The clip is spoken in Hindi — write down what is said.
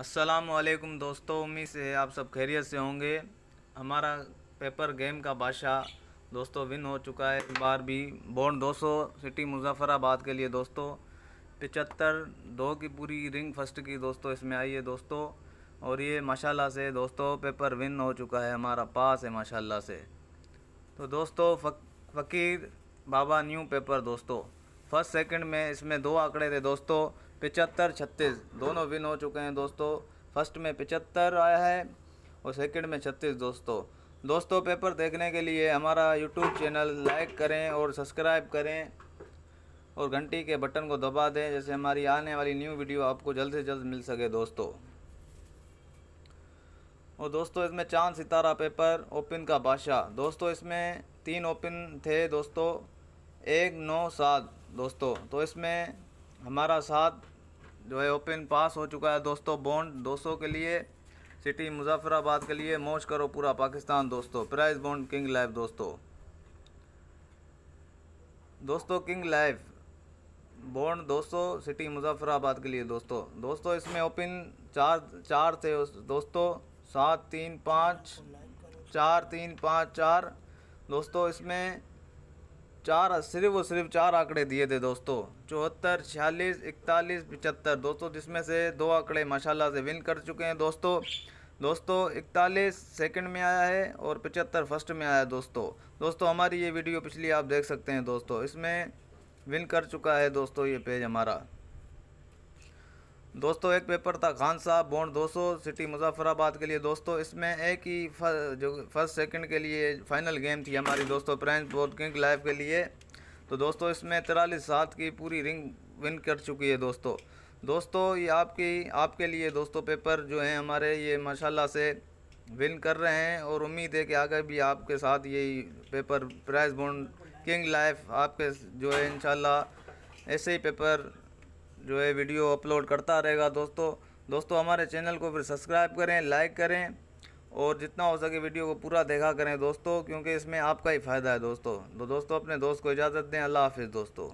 असलकुम दोस्तों उम्मीद से आप सब खैरियत से होंगे हमारा पेपर गेम का बादशाह दोस्तों विन हो चुका है इस बार भी बोर्ड 200 सिटी मुजफ्फराबाद के लिए दोस्तों पिचहत्तर दो की पूरी रिंग फर्स्ट की दोस्तों इसमें आई है दोस्तों और ये माशाल्लाह से दोस्तों पेपर विन हो चुका है हमारा पास है माशाल्लाह से तो दोस्तों फ़कीर बाबा न्यू पेपर दोस्तों फर्स्ट सेकंड में इसमें दो आंकड़े थे दोस्तों पिचहत्तर छत्तीस दोनों विन हो चुके हैं दोस्तों फर्स्ट में पिचहत्तर आया है और सेकंड में छत्तीस दोस्तों दोस्तों पेपर देखने के लिए हमारा यूट्यूब चैनल लाइक करें और सब्सक्राइब करें और घंटी के बटन को दबा दें जैसे हमारी आने वाली न्यू वीडियो आपको जल्द से जल्द मिल सके दोस्तों और दोस्तों इसमें चांद सितारा पेपर ओपन का बादशाह दोस्तों इसमें तीन ओपन थे दोस्तों एक नौ सात दोस्तों तो इसमें हमारा साथ जो है ओपन पास हो चुका है दोस्तों बॉन्ड दोस्तों के लिए सिटी मुजफ्फराबाद के लिए मौज करो पूरा पाकिस्तान दोस्तों प्राइज बॉन्ड किंग लाइव दोस्तों दोस्तों किंग लाइव बॉन्ड दोस्तों सिटी मुजफ्फराबाद के लिए दोस्तों दोस्तों इसमें ओपन चार चार थे दोस्तों सात तीन पाँच चार तीन पाँच चार दोस्तों इसमें चार सिर्फ और सिर्फ चार आंकड़े दिए थे दोस्तों चौहत्तर छियालीस इकतालीस पचहत्तर दोस्तों जिसमें से दो आंकड़े माशाल्लाह से विन कर चुके हैं दोस्तों दोस्तों इकतालीस सेकंड में आया है और पचहत्तर फर्स्ट में आया है दोस्तों दोस्तों हमारी ये वीडियो पिछली आप देख सकते हैं दोस्तों इसमें विन कर चुका है दोस्तों ये पेज हमारा दोस्तों एक पेपर था खान साहब बॉन्ड 200 सिटी मुजफ्फराबाद के लिए दोस्तों इसमें एक ही फर, जो फर्स्ट सेकंड के लिए फाइनल गेम थी हमारी दोस्तों प्रेंस बोर्ड किंग लाइव के लिए तो दोस्तों इसमें तिरालीस सात की पूरी रिंग विन कर चुकी है दोस्तों दोस्तों ये आपकी आपके लिए दोस्तों पेपर जो हैं हमारे ये माशाला से विन कर रहे हैं और उम्मीद है कि आगे भी आपके साथ यही paper prize bond king life आपके जो है इन ऐसे ही पेपर जो है वीडियो अपलोड करता रहेगा दोस्तों दोस्तों हमारे चैनल को फिर सब्सक्राइब करें लाइक करें और जितना हो सके वीडियो को पूरा देखा करें दोस्तों क्योंकि इसमें आपका ही फ़ायदा है दोस्तों तो दोस्तों अपने दोस्त को इजाज़त दें अल्लाह हाफिज़ दोस्तों